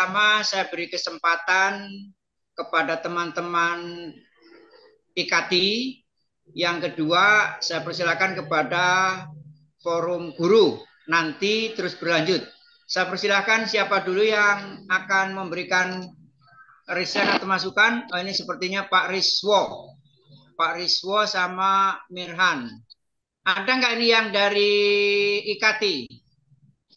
pertama saya beri kesempatan kepada teman-teman IKT. Yang kedua, saya persilakan kepada forum guru. Nanti terus berlanjut. Saya persilahkan siapa dulu yang akan memberikan riset atau masukan. Oh, ini sepertinya Pak Riswo. Pak Riswo sama Mirhan. Ada nggak ini yang dari IKT?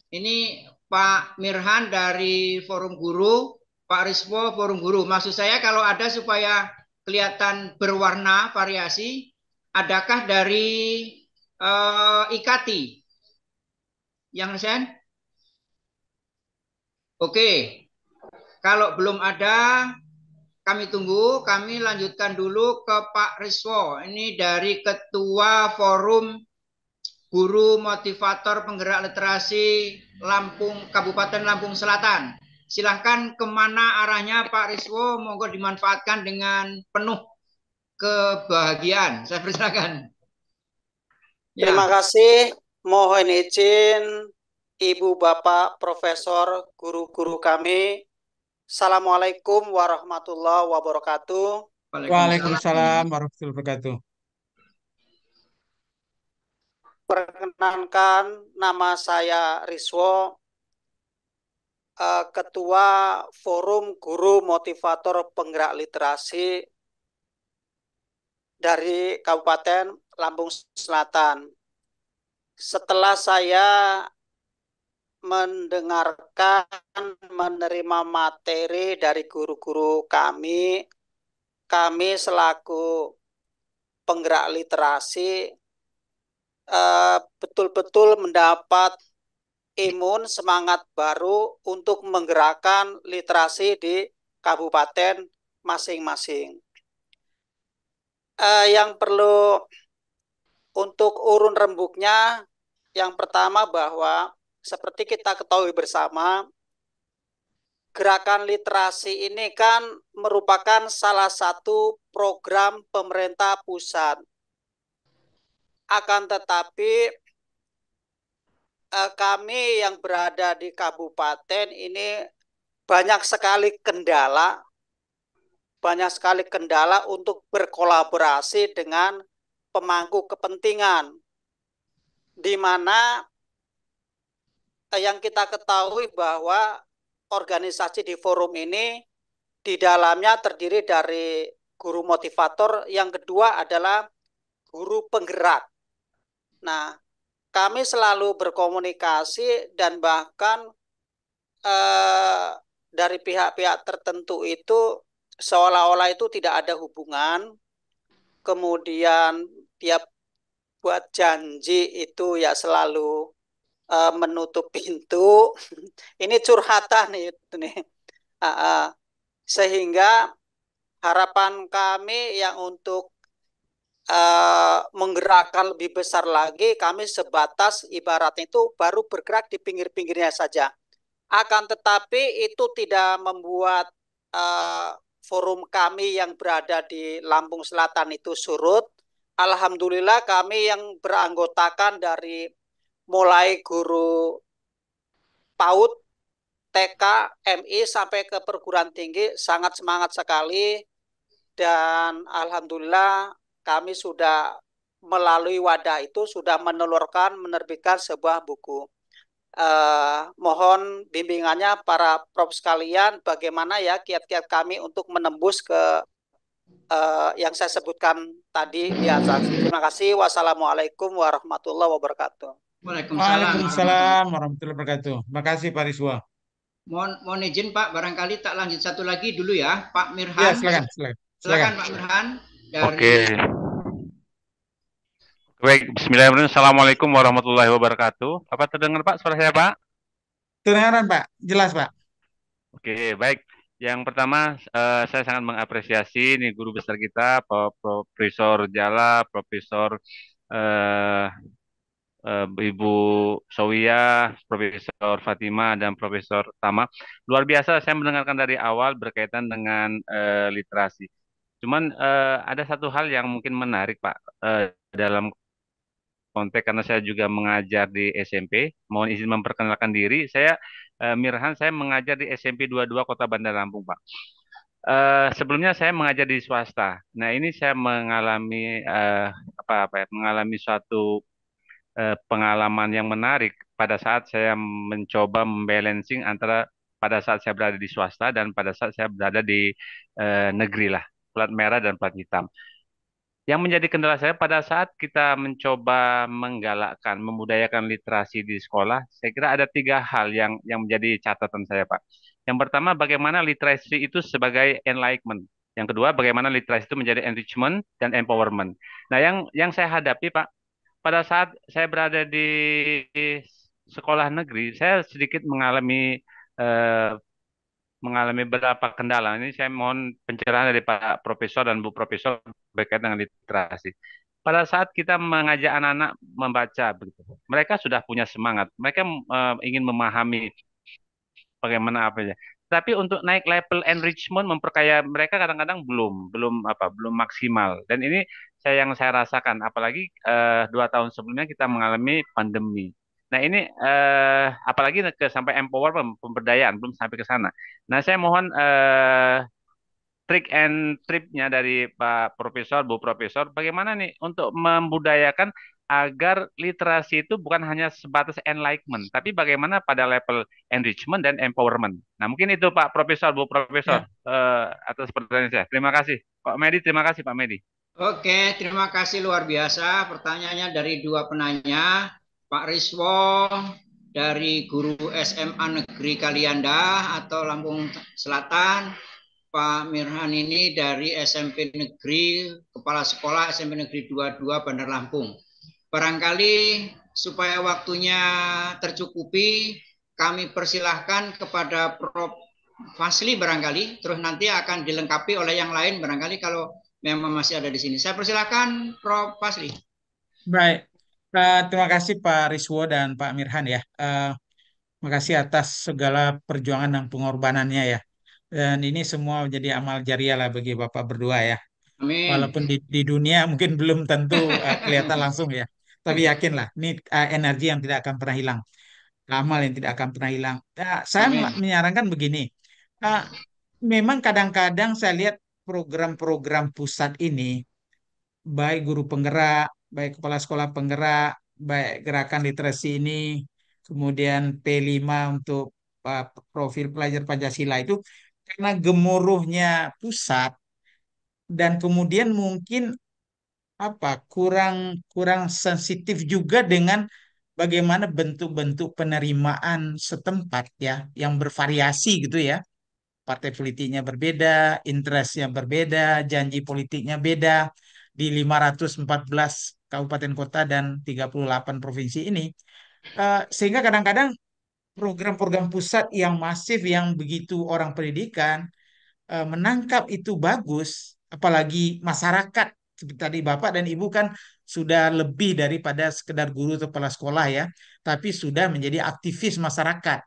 Ini Pak Mirhan dari Forum Guru, Pak Rispo Forum Guru. Maksud saya kalau ada supaya kelihatan berwarna variasi, adakah dari uh, eh, IKATI? Yang Sen? Oke. Kalau belum ada, kami tunggu. Kami lanjutkan dulu ke Pak Riswo. Ini dari Ketua Forum guru motivator penggerak literasi Lampung Kabupaten Lampung Selatan. Silahkan kemana arahnya Pak Riswo, monggo dimanfaatkan dengan penuh kebahagiaan. Saya persilakan. Ya. Terima kasih. Mohon izin Ibu Bapak Profesor guru-guru kami. Assalamualaikum warahmatullahi wabarakatuh. Waalaikumsalam warahmatullahi wabarakatuh. Perkenankan, nama saya Riswo, eh, Ketua Forum Guru Motivator Penggerak Literasi dari Kabupaten Lampung Selatan. Setelah saya mendengarkan, menerima materi dari guru-guru kami, kami selaku penggerak literasi Eh, betul-betul uh, mendapat imun semangat baru untuk menggerakkan literasi di kabupaten masing-masing. Uh, yang perlu untuk urun rembuknya, yang pertama bahwa seperti kita ketahui bersama, gerakan literasi ini kan merupakan salah satu program pemerintah pusat akan tetapi eh, kami yang berada di kabupaten ini banyak sekali kendala banyak sekali kendala untuk berkolaborasi dengan pemangku kepentingan di mana eh, yang kita ketahui bahwa organisasi di forum ini di dalamnya terdiri dari guru motivator, yang kedua adalah guru penggerak. Nah, kami selalu berkomunikasi dan bahkan eh, dari pihak-pihak tertentu itu seolah-olah itu tidak ada hubungan. Kemudian tiap buat janji itu ya selalu eh, menutup pintu. ini curhatan itu nih. Ah, ah. sehingga harapan kami yang untuk uh, menggerakkan lebih besar lagi, kami sebatas ibaratnya itu baru bergerak di pinggir-pinggirnya saja. Akan tetapi itu tidak membuat uh, forum kami yang berada di Lampung Selatan itu surut. Alhamdulillah kami yang beranggotakan dari mulai guru PAUD, TK, MI sampai ke perguruan tinggi sangat semangat sekali dan alhamdulillah kami sudah melalui wadah itu sudah menelurkan menerbitkan sebuah buku. Eh, mohon bimbingannya para prof sekalian bagaimana ya kiat-kiat kami untuk menembus ke eh, yang saya sebutkan tadi di atas. Terima kasih. Wassalamualaikum warahmatullahi wabarakatuh. Waalaikumsalam, warahmatullahi wabarakatuh. Terima kasih Pak Riswa. Mohon, mohon izin Pak, barangkali tak lanjut satu lagi dulu ya, Pak Mirhan. Ya, silakan, silakan. Silakan, silakan Pak Mirhan. Oke. Oke. Baik, bismillahirrahmanirrahim. Assalamualaikum warahmatullahi wabarakatuh. Apa terdengar Pak suara saya Pak? Terdengar Pak, jelas Pak. Oke, baik. Yang pertama, uh, saya sangat mengapresiasi nih guru besar kita, Profesor Jala, Profesor uh, Ibu Sowia, Profesor Fatima, dan Profesor Tama. Luar biasa, saya mendengarkan dari awal berkaitan dengan uh, literasi. Cuman uh, ada satu hal yang mungkin menarik Pak uh, dalam konteks karena saya juga mengajar di SMP. Mohon izin memperkenalkan diri. Saya uh, Mirhan, saya mengajar di SMP 22 Kota Bandar Lampung, Pak. Uh, sebelumnya saya mengajar di swasta. Nah, ini saya mengalami uh, apa apa ya, mengalami suatu uh, pengalaman yang menarik pada saat saya mencoba membalancing antara pada saat saya berada di swasta dan pada saat saya berada di uh, negeri lah plat merah dan plat hitam. Yang menjadi kendala saya pada saat kita mencoba menggalakkan, membudayakan literasi di sekolah, saya kira ada tiga hal yang yang menjadi catatan saya, Pak. Yang pertama, bagaimana literasi itu sebagai enlightenment. Yang kedua, bagaimana literasi itu menjadi enrichment dan empowerment. Nah, yang yang saya hadapi, Pak, pada saat saya berada di sekolah negeri, saya sedikit mengalami eh, mengalami beberapa kendala. Ini saya mohon pencerahan dari Pak Profesor dan Bu Profesor berkaitan dengan literasi. Pada saat kita mengajak anak-anak membaca, begitu, mereka sudah punya semangat, mereka uh, ingin memahami bagaimana apa ya. Tapi untuk naik level enrichment memperkaya mereka kadang-kadang belum, belum apa, belum maksimal. Dan ini saya yang saya rasakan, apalagi uh, dua tahun sebelumnya kita mengalami pandemi Nah ini eh, apalagi ke sampai empower pemberdayaan belum sampai ke sana. Nah saya mohon eh, trik and tripnya dari Pak Profesor, Bu Profesor, bagaimana nih untuk membudayakan agar literasi itu bukan hanya sebatas enlightenment, tapi bagaimana pada level enrichment dan empowerment. Nah mungkin itu Pak Profesor, Bu Profesor ya. eh, atas pertanyaan saya. Terima kasih Pak Medi, terima kasih Pak Medi. Oke, terima kasih luar biasa pertanyaannya dari dua penanya. Pak Riswo dari guru SMA Negeri Kalianda atau Lampung Selatan, Pak Mirhan ini dari SMP Negeri Kepala Sekolah SMP Negeri 22 Bandar Lampung. Barangkali supaya waktunya tercukupi, kami persilahkan kepada Prof. Fasli barangkali, terus nanti akan dilengkapi oleh yang lain barangkali kalau memang masih ada di sini. Saya persilahkan Prof. Fasli. Baik, Eh, terima kasih Pak Riswo dan Pak Mirhan ya. Uh, kasih atas segala perjuangan dan pengorbanannya ya. Dan ini semua menjadi amal jariah lah bagi Bapak berdua ya. Amin. Walaupun di, di dunia mungkin belum tentu uh, kelihatan langsung ya. Tapi iya. yakinlah, ini uh, energi yang tidak akan pernah hilang. Amal yang tidak akan pernah hilang. Nah, saya Amin. menyarankan begini. Uh, memang kadang-kadang saya lihat program-program pusat ini, baik guru penggerak, baik kepala sekolah penggerak, baik gerakan literasi ini, kemudian P5 untuk uh, profil pelajar Pancasila itu karena gemuruhnya pusat dan kemudian mungkin apa kurang kurang sensitif juga dengan bagaimana bentuk-bentuk penerimaan setempat ya yang bervariasi gitu ya partai politiknya berbeda, interestnya berbeda, janji politiknya beda. Di 514 kabupaten kota dan 38 provinsi ini. Eh, sehingga kadang-kadang program-program pusat yang masif yang begitu orang pendidikan eh, menangkap itu bagus, apalagi masyarakat seperti tadi Bapak dan Ibu kan sudah lebih daripada sekedar guru atau kepala sekolah ya, tapi sudah menjadi aktivis masyarakat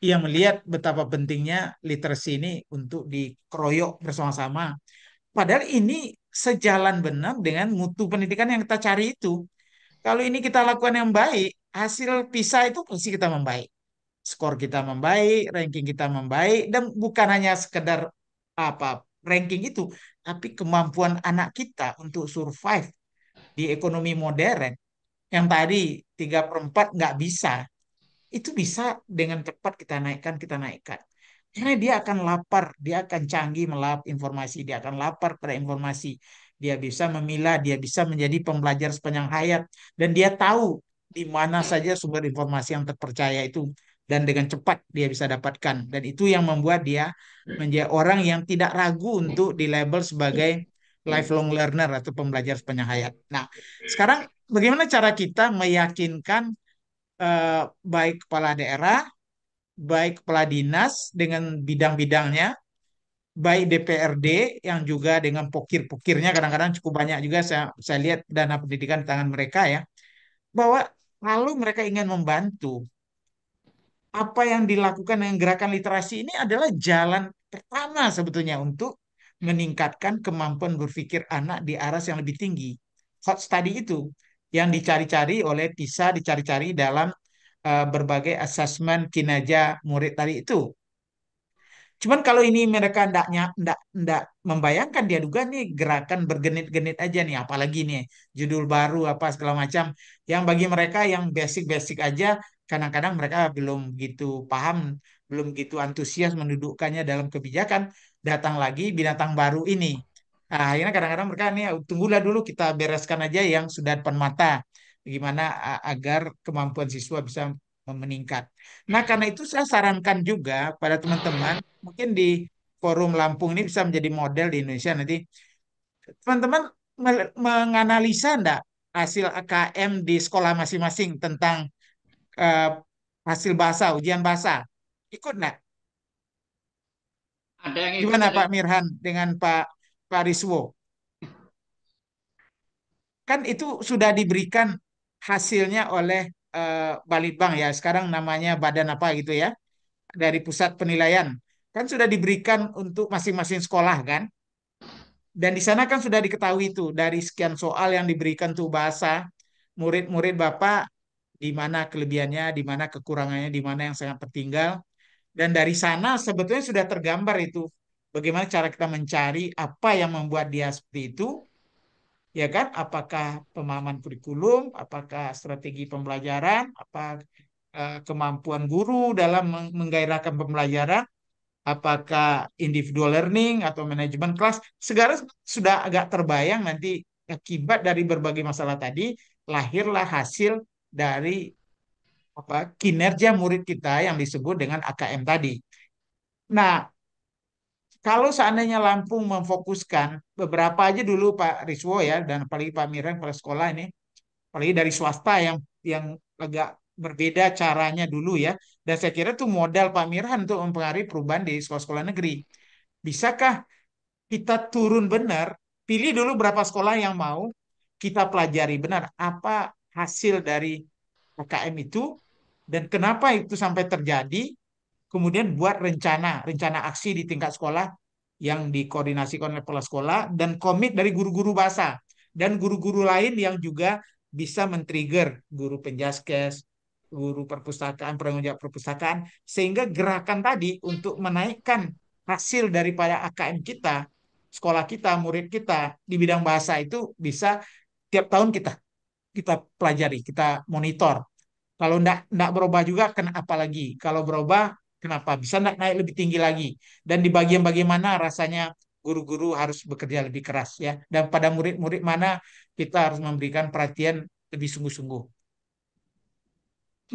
yang melihat betapa pentingnya literasi ini untuk dikeroyok bersama-sama Padahal ini sejalan benar dengan mutu pendidikan yang kita cari itu. Kalau ini kita lakukan yang baik, hasil PISA itu pasti kita membaik. Skor kita membaik, ranking kita membaik, dan bukan hanya sekedar apa ranking itu, tapi kemampuan anak kita untuk survive di ekonomi modern yang tadi tiga per nggak bisa, itu bisa dengan cepat kita naikkan, kita naikkan. Karena dia akan lapar, dia akan canggih melap informasi, dia akan lapar pada informasi. Dia bisa memilah, dia bisa menjadi pembelajar sepanjang hayat. Dan dia tahu di mana saja sumber informasi yang terpercaya itu dan dengan cepat dia bisa dapatkan. Dan itu yang membuat dia menjadi orang yang tidak ragu untuk di label sebagai lifelong learner atau pembelajar sepanjang hayat. Nah, sekarang bagaimana cara kita meyakinkan eh, baik kepala daerah, baik kepala dinas dengan bidang-bidangnya, baik DPRD yang juga dengan pokir-pokirnya kadang-kadang cukup banyak juga saya, saya lihat dana pendidikan di tangan mereka ya, bahwa lalu mereka ingin membantu. Apa yang dilakukan dengan gerakan literasi ini adalah jalan pertama sebetulnya untuk meningkatkan kemampuan berpikir anak di aras yang lebih tinggi. Hot study itu yang dicari-cari oleh PISA, dicari-cari dalam Eh, berbagai asesmen kinerja murid tadi itu. Cuman kalau ini mereka ndaknya ndak ndak membayangkan dia duga nih gerakan bergenit-genit aja nih apalagi nih judul baru apa segala macam yang bagi mereka yang basic-basic aja kadang-kadang mereka belum gitu paham, belum gitu antusias mendudukkannya dalam kebijakan, datang lagi binatang baru ini. Nah, akhirnya kadang-kadang mereka nih tunggulah dulu kita bereskan aja yang sudah depan mata gimana agar kemampuan siswa bisa meningkat. Nah, karena itu saya sarankan juga pada teman-teman, mungkin di forum Lampung ini bisa menjadi model di Indonesia nanti. Teman-teman menganalisa enggak hasil AKM di sekolah masing-masing tentang uh, hasil bahasa, ujian bahasa. Ikut enggak? Ada yang Gimana ada. Pak Mirhan dengan Pak Pak Riswo? Kan itu sudah diberikan hasilnya oleh uh, eh, Balitbang ya sekarang namanya badan apa gitu ya dari pusat penilaian kan sudah diberikan untuk masing-masing sekolah kan dan di sana kan sudah diketahui itu dari sekian soal yang diberikan tuh bahasa murid-murid bapak di mana kelebihannya di mana kekurangannya di mana yang sangat tertinggal dan dari sana sebetulnya sudah tergambar itu bagaimana cara kita mencari apa yang membuat dia seperti itu ya kan apakah pemahaman kurikulum apakah strategi pembelajaran apa eh, kemampuan guru dalam menggairahkan pembelajaran apakah individual learning atau manajemen kelas segala sudah agak terbayang nanti akibat dari berbagai masalah tadi lahirlah hasil dari apa kinerja murid kita yang disebut dengan AKM tadi nah kalau seandainya Lampung memfokuskan beberapa aja dulu Pak Riswo ya dan apalagi Pak Miran pada sekolah ini, apalagi dari swasta yang yang agak berbeda caranya dulu ya. Dan saya kira tuh modal Pak Mirhan untuk mempengaruhi perubahan di sekolah-sekolah negeri. Bisakah kita turun benar, pilih dulu berapa sekolah yang mau, kita pelajari benar apa hasil dari UKM itu dan kenapa itu sampai terjadi kemudian buat rencana, rencana aksi di tingkat sekolah yang dikoordinasikan oleh kepala sekolah dan komit dari guru-guru bahasa dan guru-guru lain yang juga bisa men-trigger guru penjaskes, guru perpustakaan, penanggung jawab perpustakaan sehingga gerakan tadi untuk menaikkan hasil daripada AKM kita, sekolah kita, murid kita di bidang bahasa itu bisa tiap tahun kita kita pelajari, kita monitor. Kalau ndak ndak berubah juga, kena apa lagi? Kalau berubah, Kenapa? Bisa tidak naik lebih tinggi lagi? Dan di bagian bagaimana rasanya guru-guru harus bekerja lebih keras ya. Dan pada murid-murid mana kita harus memberikan perhatian lebih sungguh-sungguh.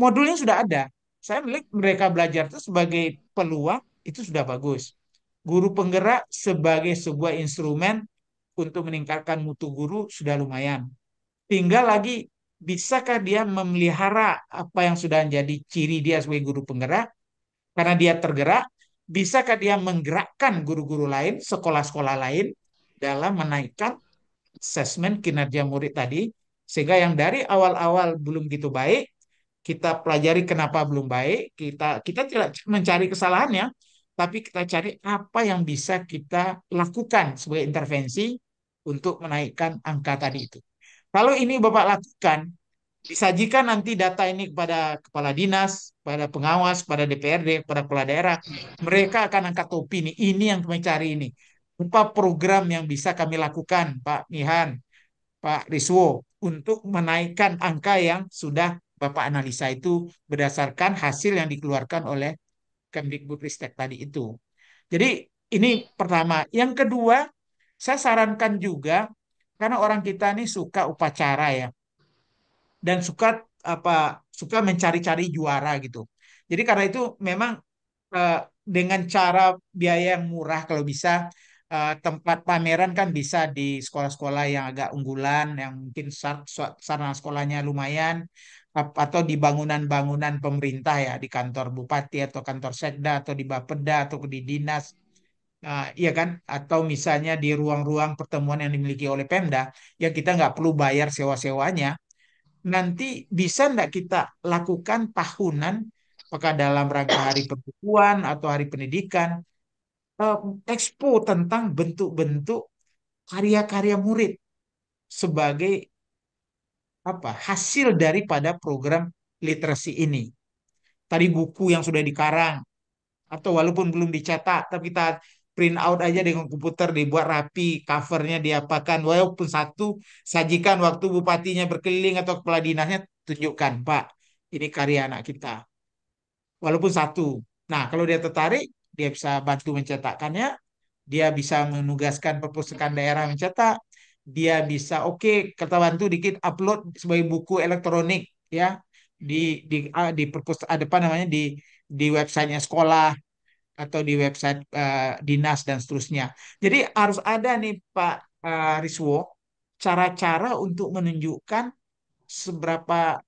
Modulnya sudah ada. Saya melihat mereka belajar itu sebagai peluang itu sudah bagus. Guru penggerak sebagai sebuah instrumen untuk meningkatkan mutu guru sudah lumayan. Tinggal lagi bisakah dia memelihara apa yang sudah menjadi ciri dia sebagai guru penggerak karena dia tergerak, bisakah dia menggerakkan guru-guru lain, sekolah-sekolah lain dalam menaikkan asesmen kinerja murid tadi sehingga yang dari awal-awal belum gitu baik kita pelajari kenapa belum baik kita kita tidak mencari kesalahannya tapi kita cari apa yang bisa kita lakukan sebagai intervensi untuk menaikkan angka tadi itu kalau ini bapak lakukan disajikan nanti data ini kepada kepala dinas, kepada pengawas, kepada DPRD, kepada kepala daerah. Mereka akan angkat topi ini. Ini yang kami cari ini. upah program yang bisa kami lakukan, Pak Nihan, Pak Riswo, untuk menaikkan angka yang sudah Bapak analisa itu berdasarkan hasil yang dikeluarkan oleh Kemdikbudristek tadi itu. Jadi ini pertama. Yang kedua, saya sarankan juga karena orang kita ini suka upacara ya dan suka apa suka mencari-cari juara gitu. Jadi karena itu memang uh, dengan cara biaya yang murah kalau bisa uh, tempat pameran kan bisa di sekolah-sekolah yang agak unggulan yang mungkin sar sarana sekolahnya lumayan atau di bangunan-bangunan pemerintah ya di kantor bupati atau kantor sekda atau di bapeda atau di dinas uh, iya kan atau misalnya di ruang-ruang pertemuan yang dimiliki oleh Pemda ya kita nggak perlu bayar sewa-sewanya nanti bisa tidak kita lakukan tahunan apakah dalam rangka hari perbukuan atau hari pendidikan expo tentang bentuk-bentuk karya-karya murid sebagai apa hasil daripada program literasi ini tadi buku yang sudah dikarang atau walaupun belum dicetak tapi kita print out aja dengan komputer dibuat rapi covernya diapakan walaupun satu sajikan waktu bupatinya berkeliling atau kepala dinasnya tunjukkan pak ini karya anak kita walaupun satu nah kalau dia tertarik dia bisa bantu mencetakkannya dia bisa menugaskan perpustakaan daerah mencetak dia bisa oke okay, kata bantu dikit upload sebagai buku elektronik ya di di ah, di perpustakaan ah, depan namanya di di websitenya sekolah atau di website uh, dinas dan seterusnya. Jadi harus ada nih Pak uh, Riswo cara-cara untuk menunjukkan seberapa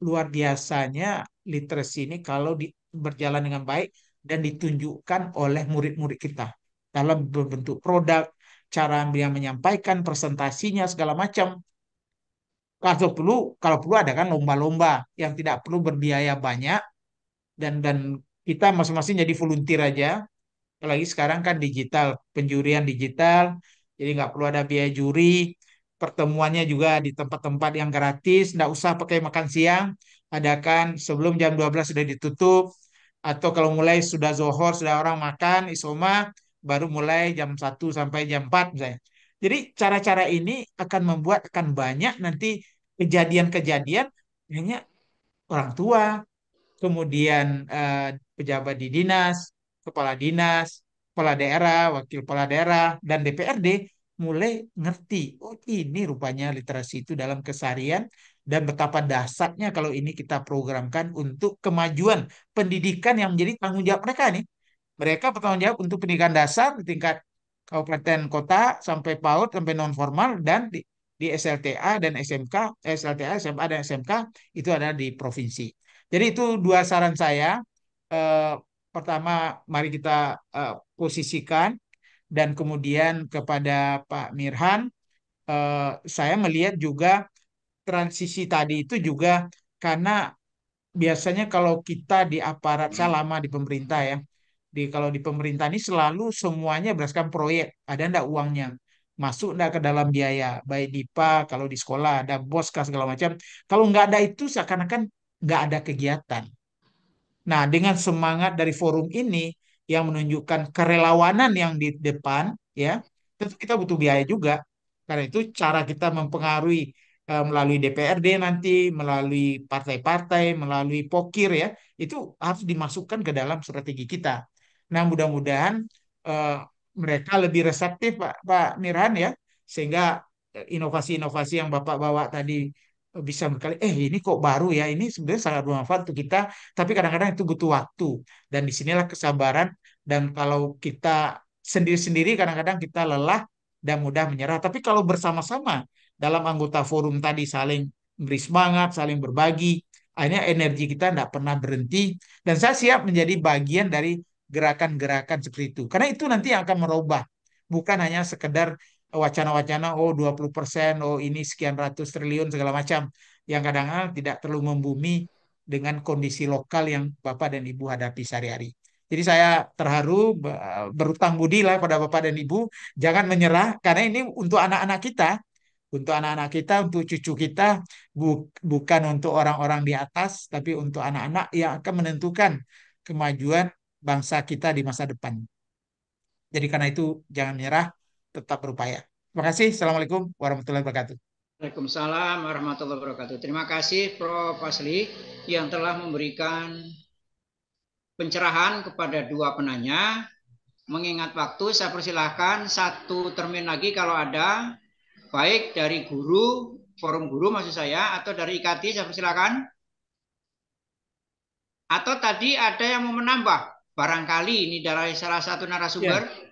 luar biasanya literasi ini kalau di, berjalan dengan baik dan ditunjukkan oleh murid-murid kita dalam berbentuk produk, cara yang menyampaikan presentasinya segala macam. Kalau perlu, kalau perlu ada kan lomba-lomba yang tidak perlu berbiaya banyak dan dan kita masing-masing jadi volunteer aja. Apalagi sekarang kan digital, penjurian digital, jadi nggak perlu ada biaya juri. Pertemuannya juga di tempat-tempat yang gratis, nggak usah pakai makan siang. Adakan sebelum jam 12 sudah ditutup, atau kalau mulai sudah zohor, sudah orang makan, isoma, baru mulai jam 1 sampai jam 4 misalnya. Jadi cara-cara ini akan membuat akan banyak nanti kejadian-kejadian hanya orang tua, kemudian eh, pejabat di dinas, kepala dinas, kepala daerah, wakil kepala daerah, dan DPRD mulai ngerti, oh ini rupanya literasi itu dalam kesarian dan betapa dasarnya kalau ini kita programkan untuk kemajuan pendidikan yang menjadi tanggung jawab mereka nih. Mereka bertanggung jawab untuk pendidikan dasar di tingkat kabupaten kota sampai PAUD sampai non formal dan di, di SLTA dan SMK, eh, SLTA, SMA dan SMK itu ada di provinsi. Jadi itu dua saran saya eh, pertama mari kita eh, posisikan dan kemudian kepada Pak Mirhan eh, saya melihat juga transisi tadi itu juga karena biasanya kalau kita di aparat saya lama di pemerintah ya di kalau di pemerintah ini selalu semuanya berdasarkan proyek ada ndak uangnya masuk ndak ke dalam biaya baik di DIPA kalau di sekolah ada bos segala macam kalau nggak ada itu seakan-akan nggak ada kegiatan Nah, dengan semangat dari forum ini yang menunjukkan kerelawanan yang di depan, ya, tentu kita butuh biaya juga. Karena itu cara kita mempengaruhi e, melalui DPRD nanti, melalui partai-partai, melalui pokir ya, itu harus dimasukkan ke dalam strategi kita. Nah, mudah-mudahan e, mereka lebih reseptif Pak Pak Mirhan ya, sehingga eh, inovasi-inovasi yang Bapak bawa tadi bisa berkali eh ini kok baru ya ini sebenarnya sangat bermanfaat untuk kita tapi kadang-kadang itu butuh waktu dan disinilah kesabaran dan kalau kita sendiri-sendiri kadang-kadang kita lelah dan mudah menyerah tapi kalau bersama-sama dalam anggota forum tadi saling beri semangat saling berbagi akhirnya energi kita tidak pernah berhenti dan saya siap menjadi bagian dari gerakan-gerakan seperti itu karena itu nanti yang akan merubah bukan hanya sekedar wacana-wacana oh 20 persen, oh ini sekian ratus triliun segala macam yang kadang-kadang tidak terlalu membumi dengan kondisi lokal yang Bapak dan Ibu hadapi sehari-hari. Jadi saya terharu berutang budi lah pada Bapak dan Ibu, jangan menyerah karena ini untuk anak-anak kita, untuk anak-anak kita, untuk cucu kita, bu bukan untuk orang-orang di atas, tapi untuk anak-anak yang akan menentukan kemajuan bangsa kita di masa depan. Jadi karena itu jangan menyerah, tetap berupaya. Terima kasih. Assalamualaikum warahmatullahi wabarakatuh. Waalaikumsalam warahmatullahi wabarakatuh. Terima kasih Prof. Asli yang telah memberikan pencerahan kepada dua penanya. Mengingat waktu, saya persilahkan satu termin lagi kalau ada, baik dari guru, forum guru maksud saya, atau dari IKT, saya persilahkan. Atau tadi ada yang mau menambah, barangkali ini dari salah satu narasumber. Ya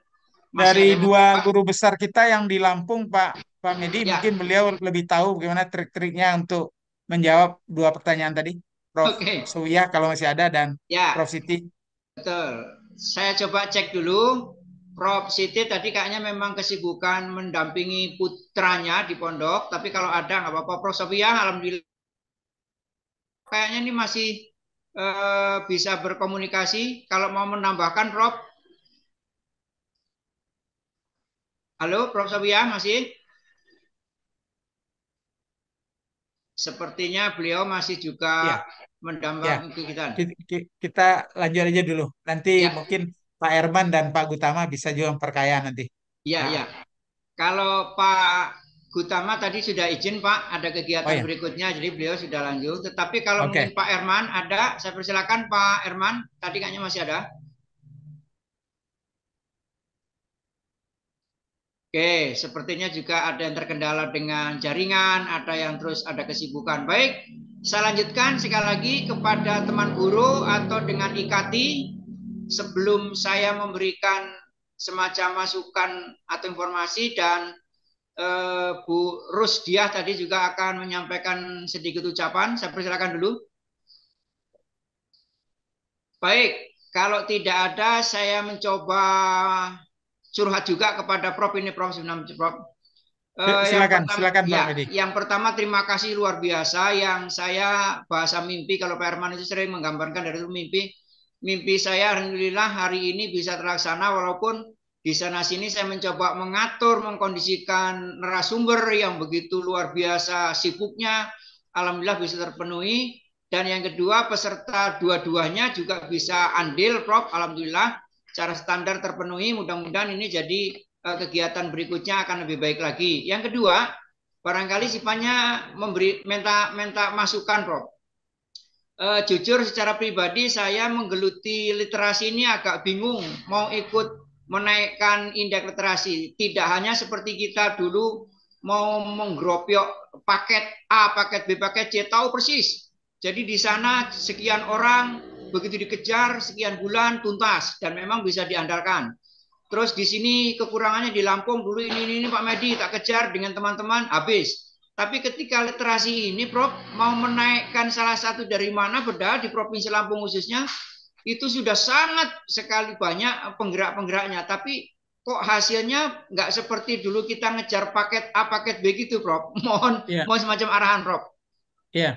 dari dua guru besar kita yang di Lampung Pak Pak Medi ya. mungkin beliau lebih tahu bagaimana trik-triknya untuk menjawab dua pertanyaan tadi Prof okay. Suya kalau masih ada dan ya. Prof Siti betul saya coba cek dulu Prof Siti tadi kayaknya memang kesibukan mendampingi putranya di pondok tapi kalau ada nggak apa-apa Prof Suya, alhamdulillah kayaknya ini masih uh, bisa berkomunikasi kalau mau menambahkan Prof Halo, Prof. Sofia, masih? Sepertinya beliau masih juga ya. mendampingi ya. kita. Kita lanjut aja dulu. Nanti ya. mungkin Pak Erman dan Pak Gutama bisa juga memperkaya nanti. Iya, iya. Kalau Pak Gutama tadi sudah izin Pak, ada kegiatan oh, iya. berikutnya, jadi beliau sudah lanjut. Tetapi kalau okay. mungkin Pak Erman ada, saya persilakan Pak Erman. tadi kayaknya masih ada. Oke, sepertinya juga ada yang terkendala dengan jaringan, ada yang terus ada kesibukan. Baik, saya lanjutkan sekali lagi kepada teman guru atau dengan Ikati. Sebelum saya memberikan semacam masukan atau informasi dan eh, Bu Rusdiah tadi juga akan menyampaikan sedikit ucapan, saya persilakan dulu. Baik, kalau tidak ada saya mencoba curhat juga kepada Prof ini Prof sebelum Prof. Eh, eh, silakan, silakan Pak ya, Yang pertama terima kasih luar biasa yang saya bahasa mimpi kalau Pak Herman itu sering menggambarkan dari itu mimpi. Mimpi saya alhamdulillah hari ini bisa terlaksana walaupun di sana sini saya mencoba mengatur, mengkondisikan narasumber yang begitu luar biasa sibuknya. Alhamdulillah bisa terpenuhi. Dan yang kedua peserta dua-duanya juga bisa andil Prof. Alhamdulillah secara standar terpenuhi. Mudah-mudahan ini jadi eh, kegiatan berikutnya akan lebih baik lagi. Yang kedua, barangkali sifatnya memberi minta minta masukan, Prof. Uh, jujur secara pribadi saya menggeluti literasi ini agak bingung mau ikut menaikkan indeks literasi. Tidak hanya seperti kita dulu mau menggropyok paket A, paket B, paket C, tahu persis. Jadi di sana sekian orang Begitu dikejar sekian bulan tuntas dan memang bisa diandalkan. Terus di sini kekurangannya di Lampung dulu ini ini, ini Pak Medi tak kejar dengan teman-teman habis. Tapi ketika literasi ini Prof mau menaikkan salah satu dari mana beda di Provinsi Lampung khususnya itu sudah sangat sekali banyak penggerak-penggeraknya tapi kok hasilnya nggak seperti dulu kita ngejar paket A paket B gitu Prof. Mohon yeah. mohon semacam arahan Prof. Iya. Yeah.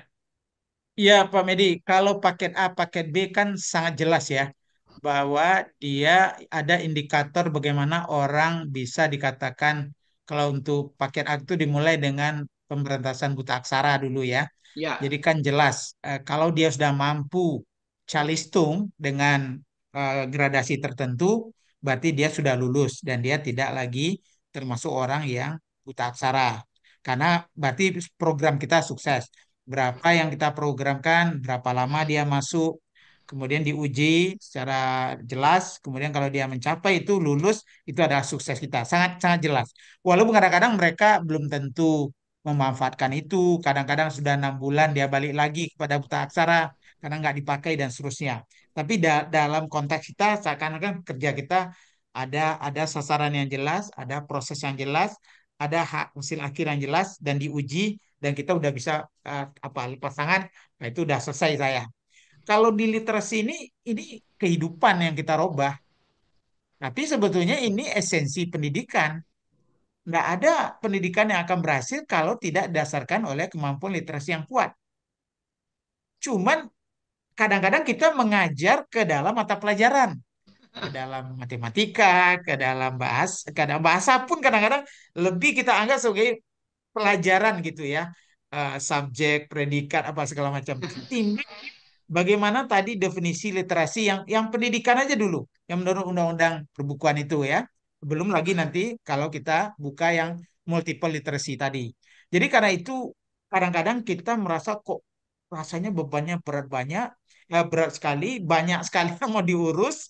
Ya Pak Medi, kalau paket A, paket B kan sangat jelas ya bahwa dia ada indikator bagaimana orang bisa dikatakan kalau untuk paket A itu dimulai dengan pemberantasan buta aksara dulu ya. Ya. Jadi kan jelas eh, kalau dia sudah mampu calistung dengan eh, gradasi tertentu, berarti dia sudah lulus dan dia tidak lagi termasuk orang yang buta aksara. Karena berarti program kita sukses berapa yang kita programkan, berapa lama dia masuk, kemudian diuji secara jelas, kemudian kalau dia mencapai itu lulus, itu adalah sukses kita, sangat sangat jelas. Walaupun kadang-kadang mereka belum tentu memanfaatkan itu, kadang-kadang sudah enam bulan dia balik lagi kepada buta aksara karena nggak dipakai dan seterusnya. Tapi da dalam konteks kita seakan-akan kerja kita ada ada sasaran yang jelas, ada proses yang jelas, ada hak usil akhir yang jelas dan diuji dan kita udah bisa uh, apa pasangan nah itu udah selesai saya kalau di literasi ini ini kehidupan yang kita robah tapi sebetulnya ini esensi pendidikan nggak ada pendidikan yang akan berhasil kalau tidak dasarkan oleh kemampuan literasi yang kuat cuman kadang-kadang kita mengajar ke dalam mata pelajaran ke dalam matematika, ke dalam bahas, ke dalam bahasa pun kadang-kadang lebih kita anggap sebagai pelajaran gitu ya, uh, subjek, predikat apa segala macam. Hmm. Timbang bagaimana tadi definisi literasi yang yang pendidikan aja dulu, yang menurut undang-undang perbukuan itu ya. Belum lagi nanti kalau kita buka yang multiple literasi tadi. Jadi karena itu kadang-kadang kita merasa kok rasanya bebannya berat banyak, eh, berat sekali, banyak sekali yang mau diurus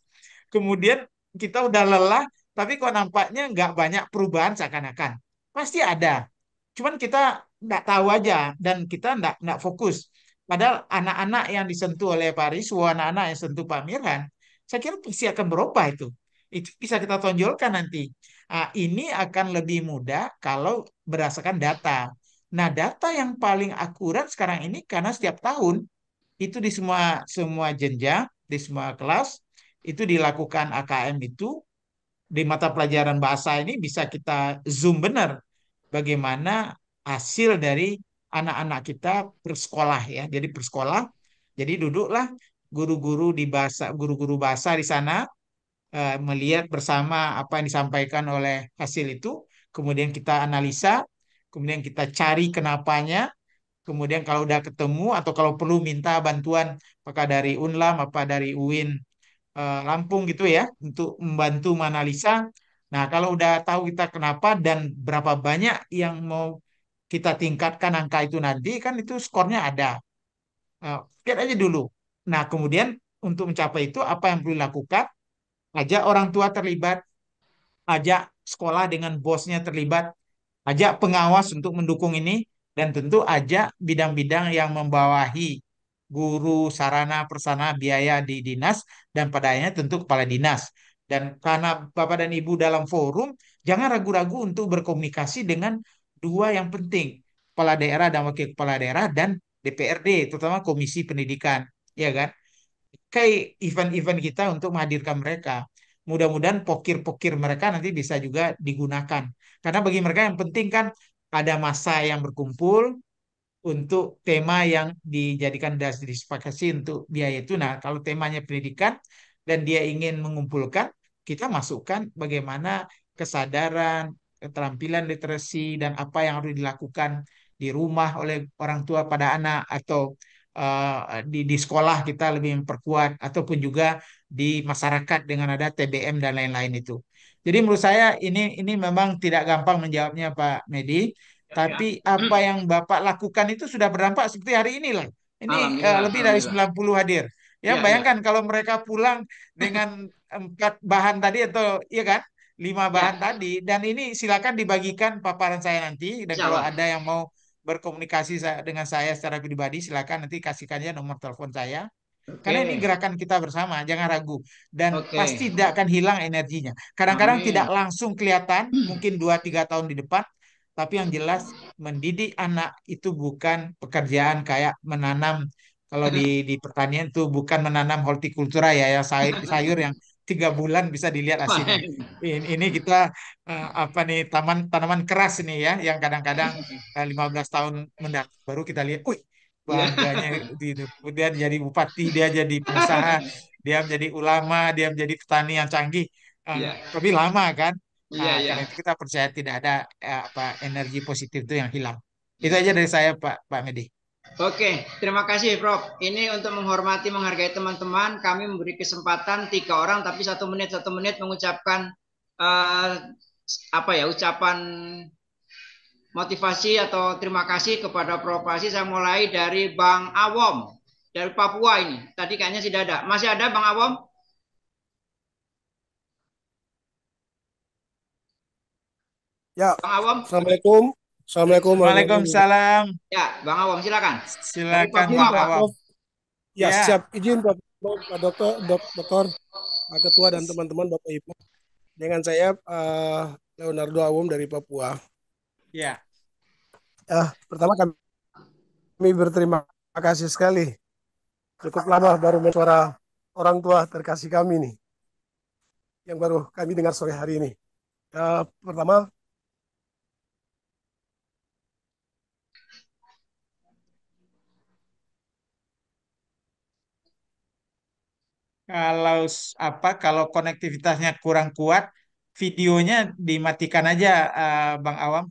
kemudian kita udah lelah, tapi kok nampaknya nggak banyak perubahan seakan-akan. Pasti ada. Cuman kita nggak tahu aja dan kita nggak nggak fokus. Padahal anak-anak yang disentuh oleh Pak Riswo, anak-anak yang sentuh Pak Mirhan, saya kira pasti akan berubah itu. Itu bisa kita tonjolkan nanti. Nah, ini akan lebih mudah kalau berdasarkan data. Nah, data yang paling akurat sekarang ini karena setiap tahun itu di semua semua jenjang, di semua kelas itu dilakukan AKM itu di mata pelajaran bahasa ini bisa kita zoom benar bagaimana hasil dari anak-anak kita bersekolah ya. Jadi bersekolah, jadi duduklah guru-guru di bahasa guru-guru bahasa di sana eh, melihat bersama apa yang disampaikan oleh hasil itu, kemudian kita analisa, kemudian kita cari kenapanya, kemudian kalau udah ketemu atau kalau perlu minta bantuan apakah dari UNLAM apa dari UIN Eh, Lampung gitu ya untuk membantu menganalisa. Nah, kalau udah tahu kita kenapa dan berapa banyak yang mau kita tingkatkan angka itu nanti kan itu skornya ada. Eh, lihat aja dulu. Nah, kemudian untuk mencapai itu apa yang perlu dilakukan? Ajak orang tua terlibat, ajak sekolah dengan bosnya terlibat, ajak pengawas untuk mendukung ini, dan tentu ajak bidang-bidang yang membawahi guru, sarana, persana, biaya di dinas, dan pada akhirnya tentu kepala dinas. Dan karena Bapak dan Ibu dalam forum, jangan ragu-ragu untuk berkomunikasi dengan dua yang penting, kepala daerah dan wakil kepala daerah dan DPRD, terutama Komisi Pendidikan, ya kan? Kayak event-event kita untuk menghadirkan mereka. Mudah-mudahan pokir-pokir mereka nanti bisa juga digunakan. Karena bagi mereka yang penting kan ada masa yang berkumpul, untuk tema yang dijadikan dasar disepakati untuk biaya itu, nah Kalau temanya pendidikan dan dia ingin mengumpulkan, kita masukkan bagaimana kesadaran, keterampilan literasi dan apa yang harus dilakukan di rumah oleh orang tua pada anak atau uh, di di sekolah kita lebih memperkuat ataupun juga di masyarakat dengan ada TBM dan lain-lain itu. Jadi menurut saya ini ini memang tidak gampang menjawabnya Pak Medi tapi iya. apa hmm. yang Bapak lakukan itu sudah berdampak seperti hari ini lah, Ini uh, lebih dari 90 hadir. Ya, ya bayangkan ya. kalau mereka pulang dengan empat bahan tadi atau iya kan? lima iya. bahan ya. tadi dan ini silakan dibagikan paparan saya nanti dan ya, kalau ada yang mau berkomunikasi dengan saya secara pribadi silakan nanti kasihkan aja nomor telepon saya. Okay. Karena ini gerakan kita bersama, jangan ragu. Dan okay. pasti tidak akan hilang energinya. Kadang-kadang tidak langsung kelihatan, mungkin 2 tiga tahun di depan, tapi yang jelas mendidik anak itu bukan pekerjaan kayak menanam kalau di di pertanian itu bukan menanam hortikultura ya ya sayur, sayur yang tiga bulan bisa dilihat hasilnya. Ini, ini kita uh, apa nih taman tanaman keras nih ya yang kadang-kadang uh, eh, 15 tahun mendatang baru kita lihat, wih iya. bangganya Dia jadi bupati, dia jadi pengusaha, dia menjadi ulama, dia menjadi petani yang canggih. Uh, eh, yeah. Iya. Tapi lama kan? Iya, nah, iya. karena kita percaya tidak ada ya, apa energi positif itu yang hilang. Itu aja dari saya Pak Pak Medi. Oke, terima kasih Prof. Ini untuk menghormati, menghargai teman-teman, kami memberi kesempatan tiga orang tapi satu menit satu menit mengucapkan uh, apa ya ucapan motivasi atau terima kasih kepada Prof. Asi. Saya mulai dari Bang Awom dari Papua ini. Tadi kayaknya sudah ada. Masih ada Bang Awom? Ya. Bang Awam. Assalamualaikum. Assalamualaikum. Waalaikumsalam. Ya, Bang Awam silakan. Silakan Bang, Awam. Ya, ya, siap. Izin Pak Dokter, Dok, Dokter, Pak Ketua dan teman-teman Bapak Ibu. Dengan saya uh, Leonardo Awam dari Papua. Ya. Uh, pertama kami, kami berterima kasih sekali. Cukup lama baru suara orang tua terkasih kami nih. Yang baru kami dengar sore hari ini. Uh, pertama kalau apa kalau konektivitasnya kurang kuat videonya dimatikan aja uh, Bang Awam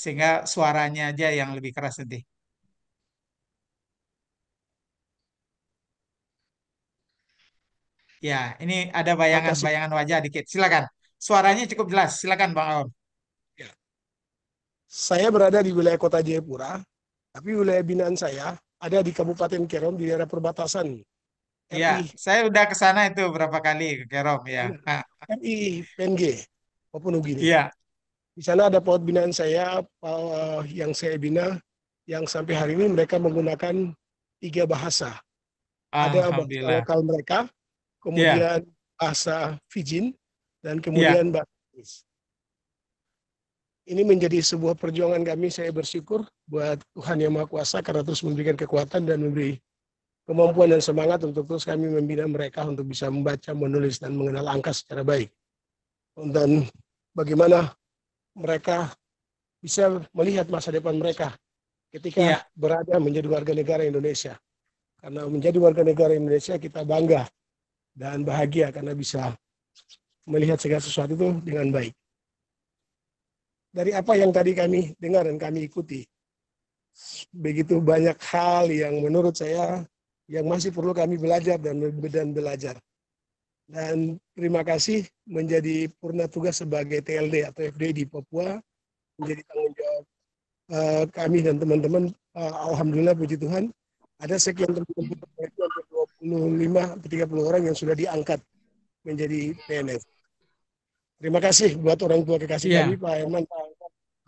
sehingga suaranya aja yang lebih keras nanti. Ya, ini ada bayangan-bayangan wajah dikit. Silakan. Suaranya cukup jelas. Silakan Bang Awam. Ya. Saya berada di wilayah Kota Jayapura, tapi wilayah binaan saya ada di Kabupaten Kerom di daerah perbatasan Iya, saya udah ke sana itu berapa kali ke Kerom ya. RI iya. PNG Papua Nugini. Iya. Di sana ada pohon binaan saya eh, yang saya bina yang sampai hari ini mereka menggunakan tiga bahasa. Ada bahasa lokal mereka, kemudian ya. bahasa Fijin dan kemudian ya. bahasa Inggris. Ini menjadi sebuah perjuangan kami. Saya bersyukur buat Tuhan Yang Maha Kuasa karena terus memberikan kekuatan dan memberi kemampuan dan semangat untuk terus kami membina mereka untuk bisa membaca, menulis, dan mengenal angka secara baik. Dan bagaimana mereka bisa melihat masa depan mereka ketika ya. berada menjadi warga negara Indonesia. Karena menjadi warga negara Indonesia kita bangga dan bahagia karena bisa melihat segala sesuatu itu dengan baik. Dari apa yang tadi kami dengar dan kami ikuti, begitu banyak hal yang menurut saya yang masih perlu kami belajar dan, dan belajar. Dan terima kasih menjadi purna tugas sebagai TLD atau FD di Papua, menjadi tanggung jawab uh, kami dan teman-teman. Uh, Alhamdulillah, puji Tuhan, ada sekian teman-teman 25 atau 30 orang yang sudah diangkat menjadi PNS. Terima kasih buat orang tua kekasih yeah. kami, Pak Herman, Pak,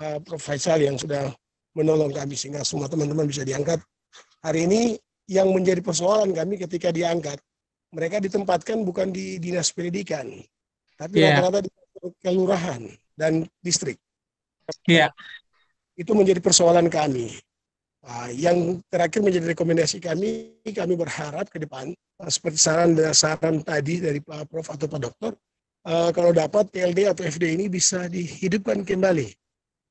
Pak Prof. Faisal yang sudah menolong kami sehingga semua teman-teman bisa diangkat. Hari ini yang menjadi persoalan kami ketika diangkat, mereka ditempatkan bukan di dinas pendidikan, tapi rata iya. rata-rata di kelurahan dan distrik. Yeah. Itu menjadi persoalan kami. Ah, yang terakhir menjadi rekomendasi kami, kami berharap ke depan ah, seperti saran saran tadi dari Pak Prof atau Pak Dokter, ah, kalau dapat TLD atau FD ini bisa dihidupkan kembali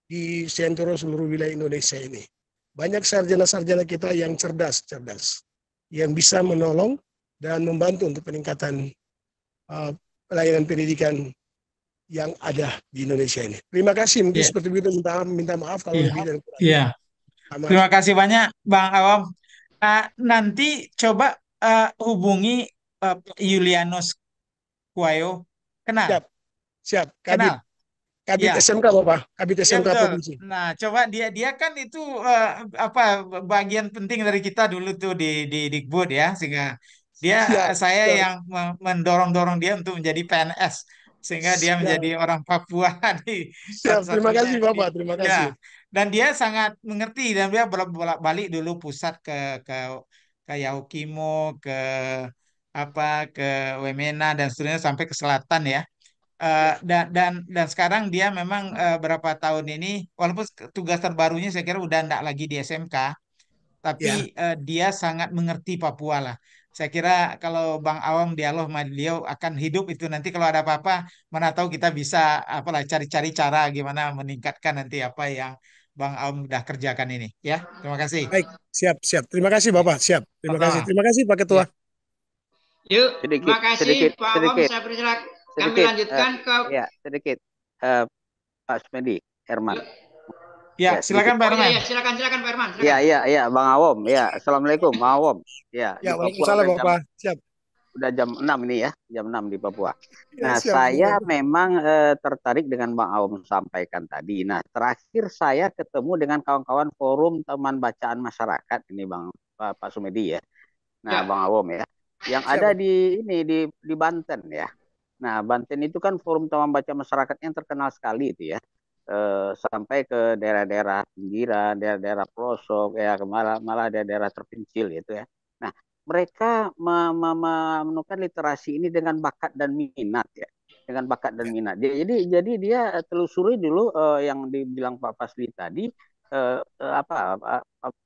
di sentro seluruh wilayah Indonesia ini banyak sarjana-sarjana kita yang cerdas, cerdas, yang bisa menolong dan membantu untuk peningkatan uh, pelayanan pendidikan yang ada di Indonesia ini. Terima kasih. Mungkin yeah. seperti itu minta minta maaf kalau yeah. lebih dan kurang. Yeah. Terima kasih banyak Bang Awam. Uh, nanti coba uh, hubungi uh, Julianus Kuayo. Kenal. Siap. Siap. Kenal. Kabit ya. SMK Bapak, Kabit SMK ya, Provinsi. Nah, coba dia dia kan itu uh, apa bagian penting dari kita dulu tuh di di Dikbud ya sehingga dia ya, eh, saya betul. yang mendorong-dorong dia untuk menjadi PNS sehingga dia Siap. Ya. menjadi orang Papua di Siap. Ya, terima kasih Bapak, terima ya, kasih. Ya. Dan dia sangat mengerti dan dia bolak-balik dulu pusat ke ke ke Yaukimo, ke apa ke Wemena dan seterusnya sampai ke selatan ya Uh, dan dan dan sekarang dia memang uh, berapa tahun ini walaupun tugas terbarunya saya kira udah tidak lagi di SMK tapi yeah. Ya. uh, dia sangat mengerti Papua lah. Saya kira kalau Bang Awam dialog sama beliau akan hidup itu nanti kalau ada apa-apa mana tahu kita bisa apalah cari-cari cara gimana meningkatkan nanti apa yang Bang Awang sudah kerjakan ini ya. Terima kasih. Baik, siap siap. Terima kasih Bapak, siap. Terima Bapak. kasih. Terima kasih Pak Ketua. Ya. Yuk, terima kasih sedikit, Pak Awang. saya persilakan sedikit, kami lanjutkan uh, ke ya sedikit uh, Pak Sumedi Herman. Ya, ya silakan Pak oh, iya, Herman. ya, silakan silakan Pak Herman. Iya, silakan. Ya, ya, ya, Bang Awom. Ya, assalamualaikum, Bang Awom. Iya, ya, ya waalaikumsalam Bapak. Siap. Udah jam enam ini ya, jam enam di Papua. Ya, nah, siap, saya memang e, tertarik dengan Bang Awom sampaikan tadi. Nah, terakhir saya ketemu dengan kawan-kawan forum teman bacaan masyarakat ini Bang Pak, Pak Sumedi ya. Nah, ya. Bang Awom ya. Yang siap. ada di ini di di Banten ya. Nah, Banten itu kan forum teman baca masyarakat yang terkenal sekali itu ya. E, sampai ke daerah-daerah pinggiran, daerah-daerah pelosok, ya malah malah daerah-daerah terpencil itu ya. Nah, mereka menemukan literasi ini dengan bakat dan minat ya, dengan bakat dan minat. Jadi jadi dia telusuri dulu e, yang dibilang Pak Pasli tadi e, apa, apa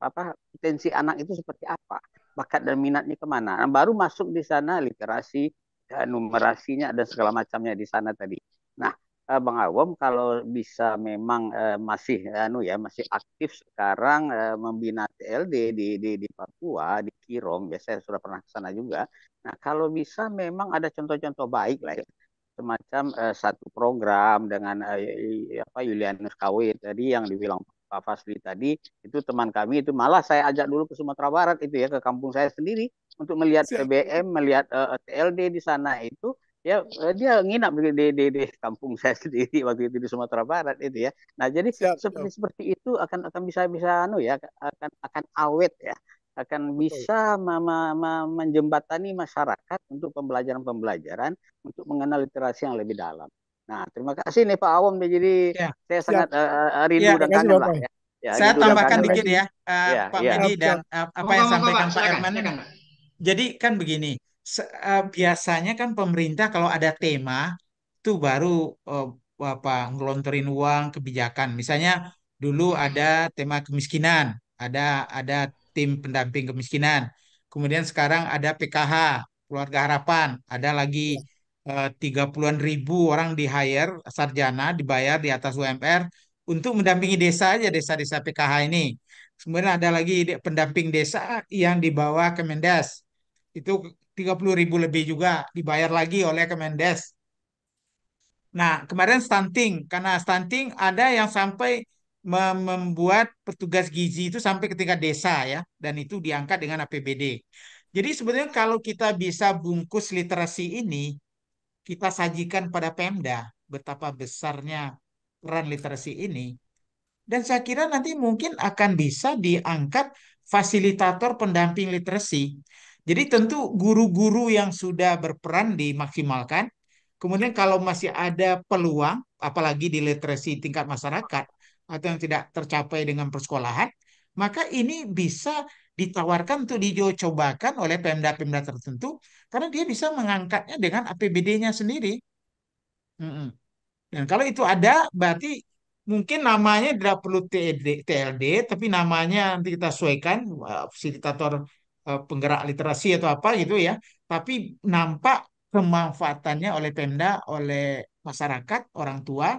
apa potensi anak itu seperti apa, bakat dan minatnya kemana. Nah, baru masuk di sana literasi Kan numerasinya dan segala macamnya di sana tadi. Nah, uh, Bang Awam kalau bisa memang uh, masih anu ya masih aktif sekarang uh, eh, membina TLD di, di di Papua di Kirom, biasanya sudah pernah ke sana juga. Nah kalau bisa memang ada contoh-contoh baik lah ya semacam uh, satu program dengan uh, apa Yulianus Kawit tadi yang dibilang Pak Fasli tadi itu teman kami itu malah saya ajak dulu ke Sumatera Barat itu ya ke kampung saya sendiri untuk melihat Siap. BBM, melihat uh, eh, TLD di sana itu ya eh, dia nginap di, di, di, di kampung saya sendiri waktu itu di Sumatera Barat itu ya. Nah jadi siap, seperti siap. seperti itu akan akan bisa bisa anu ya akan akan awet ya akan Betul. bisa ma ma ma menjembatani masyarakat untuk pembelajaran-pembelajaran untuk mengenal literasi yang lebih dalam. Nah terima kasih nih Pak Awam jadi ya, saya siap. sangat uh, rindu ya, dan kangen lah ya. ya. Saya tambahkan dikit ya, uh, ya Pak ya. Medi dan uh, apa yang sampaikan Pak Erman. Jadi kan begini, eh, biasanya kan pemerintah kalau ada tema itu baru uh, apa ngelontorin uang kebijakan. Misalnya dulu ada hmm. tema kemiskinan, ada ada tim pendamping kemiskinan. Kemudian sekarang ada PKH, Keluarga Harapan, ada lagi eh, tiga puluhan ribu orang di hire sarjana dibayar di atas UMR untuk mendampingi desa aja desa-desa PKH ini. Kemudian ada lagi pendamping desa yang dibawa Kemendes itu 30 ribu lebih juga dibayar lagi oleh Kemendes. Nah, kemarin stunting. Karena stunting ada yang sampai membuat petugas gizi itu sampai ke tingkat desa ya. Dan itu diangkat dengan APBD. Jadi sebenarnya kalau kita bisa bungkus literasi ini, kita sajikan pada Pemda betapa besarnya peran literasi ini. Dan saya kira nanti mungkin akan bisa diangkat fasilitator pendamping literasi. Jadi tentu guru-guru yang sudah berperan dimaksimalkan. Kemudian kalau masih ada peluang, apalagi di literasi tingkat masyarakat atau yang tidak tercapai dengan persekolahan, maka ini bisa ditawarkan untuk dicobakan oleh pemda-pemda tertentu karena dia bisa mengangkatnya dengan APBD-nya sendiri. Dan kalau itu ada, berarti mungkin namanya tidak perlu TLD, e tapi namanya nanti kita sesuaikan fasilitator Eh, penggerak literasi atau apa gitu ya, tapi nampak pemanfaatannya oleh Pemda, oleh masyarakat, orang tua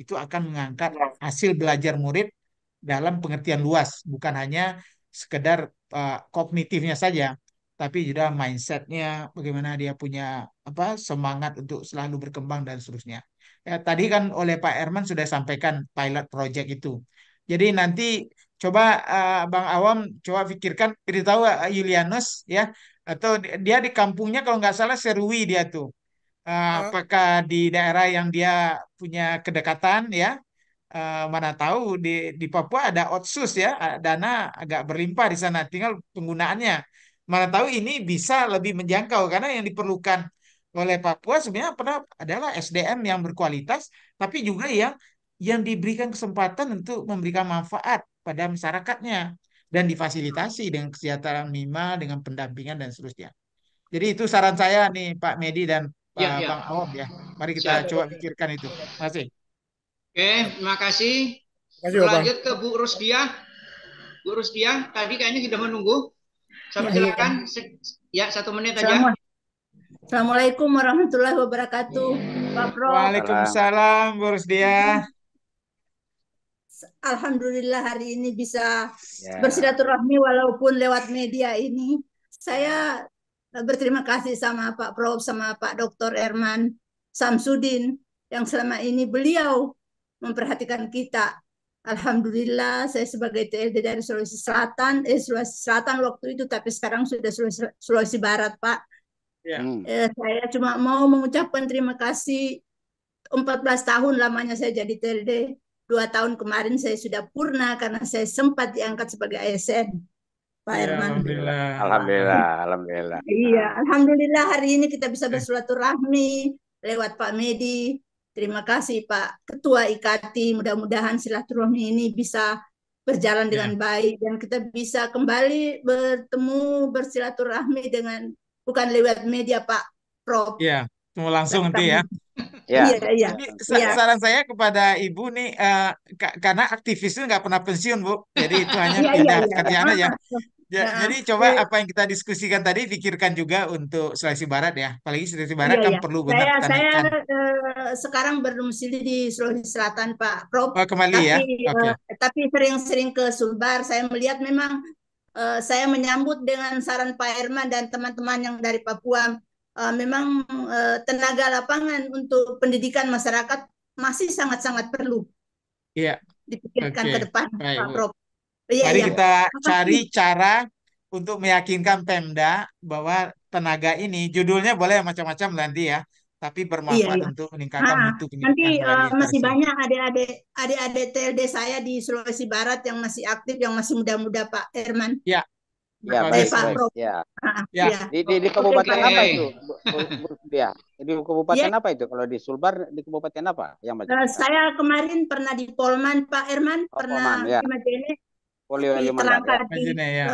itu akan mengangkat ya. hasil belajar murid dalam pengertian luas, bukan hanya sekedar uh, kognitifnya saja, tapi juga mindsetnya, bagaimana dia punya apa semangat untuk selalu berkembang dan seterusnya. Ya, tadi kan oleh Pak Herman sudah sampaikan pilot project itu. Jadi nanti coba uh, Bang Awam coba pikirkan beritahu Julianus eh, ya atau dia di kampungnya kalau nggak salah Serui dia tuh uh, apakah di daerah yang dia punya kedekatan ya uh, mana tahu di di Papua ada otsus ya dana agak berlimpah di sana tinggal penggunaannya mana tahu ini bisa lebih menjangkau karena yang diperlukan oleh Papua sebenarnya pernah adalah SDM yang berkualitas tapi juga yang yang diberikan kesempatan untuk memberikan manfaat kepada masyarakatnya dan hmm. difasilitasi dengan kesejahteraan minimal dengan pendampingan dan seterusnya. Jadi itu saran saya nih Pak Medi dan ya, Pak ya, ya. Bang Awam ya. Mari kita Siap. coba pikirkan itu. Terima kasih. Oke, terima kasih. kasih Lanjut ke Bu Rusdia. Bu Rusdia, tadi kayaknya sudah menunggu. Saya ya, ya. silakan. Ya, satu menit aja. Assalamualaikum warahmatullahi wabarakatuh. Pak Waalaikumsalam Bu Rusdia alhamdulillah hari ini bisa yeah. bersilaturahmi walaupun lewat media ini. Saya berterima kasih sama Pak Prof sama Pak Dr. Erman Samsudin yang selama ini beliau memperhatikan kita. Alhamdulillah saya sebagai TLD dari Sulawesi Selatan, eh Sulawesi Selatan waktu itu tapi sekarang sudah Sulawesi, Sulawesi Barat, Pak. Yeah. Hmm. Eh, saya cuma mau mengucapkan terima kasih 14 tahun lamanya saya jadi TLD dua tahun kemarin saya sudah purna karena saya sempat diangkat sebagai ASN. Pak ya, Herman. Alhamdulillah. Alhamdulillah, alhamdulillah. Iya, alhamdulillah hari ini kita bisa iya. bersilaturahmi lewat Pak Medi. Terima kasih Pak Ketua IKATI. Mudah-mudahan silaturahmi ini bisa berjalan ya. dengan baik dan kita bisa kembali bertemu bersilaturahmi dengan bukan lewat media Pak Prof. Iya, Mau langsung nanti ya. Ya. Iya, nah, iya. Jadi, ya. saran saya kepada ibu nih, uh, karena aktivis itu nggak pernah pensiun bu, jadi itu hanya pindah ya, kerjaan aja. Ya, nah, jadi coba ya. apa yang kita diskusikan tadi pikirkan juga untuk Sulawesi Barat ya, apalagi Sulawesi Barat ya, kan ya. perlu benar. Saya, saya uh, sekarang berdomisili di Sulawesi Selatan Pak Prof. Oh, kembali ya? tapi, ya. Eh, okay. Uh, tapi sering-sering ke Sulbar, saya melihat memang uh, saya menyambut dengan saran Pak Herman dan teman-teman yang dari Papua uh, memang uh, tenaga lapangan untuk pendidikan masyarakat masih sangat-sangat perlu. Iya. Dipikirkan okay. ke depan, Baik, Pak Prof. Ya, Mari ya. kita cari cara untuk meyakinkan Pemda bahwa tenaga ini judulnya boleh macam-macam nanti ya, tapi bermanfaat iya, iya. untuk meningkatkan ha, ah, mutu pendidikan. Nanti uh, masih banyak adik-adik adik-adik TLD saya di Sulawesi Barat yang masih aktif, yang masih muda-muda Pak Herman. Ya, Ya, baik, baik. Ya. Ah, ya. ya. Di, di, di kabupaten okay. apa itu? Ya. Di kabupaten ya. apa itu? Kalau di Sulbar di kabupaten apa? Yang Uh, saya kemarin pernah di Polman, Pak Erman, oh, pernah Polman, ya. Polio di terangkat ya. di, ya.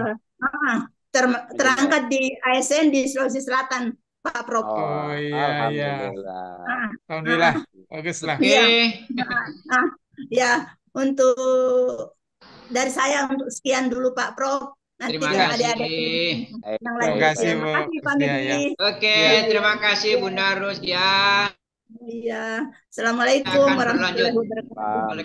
uh, ter, terangkat di ASN di Sulawesi Selatan, Pak Prof. Oh, oh iya iya. Alhamdulillah. Ah, Alhamdulillah. Ah. Bagus lah. Iya. Ya, untuk dari saya untuk sekian dulu Pak Prof. Nanti terima kasih. Ada -ada yang lain. Terima kasih, Bu. Ya, ya. Oke, ya. terima kasih Bunda Rus ya. Iya. Assalamualaikum warahmatullahi wabarakatuh.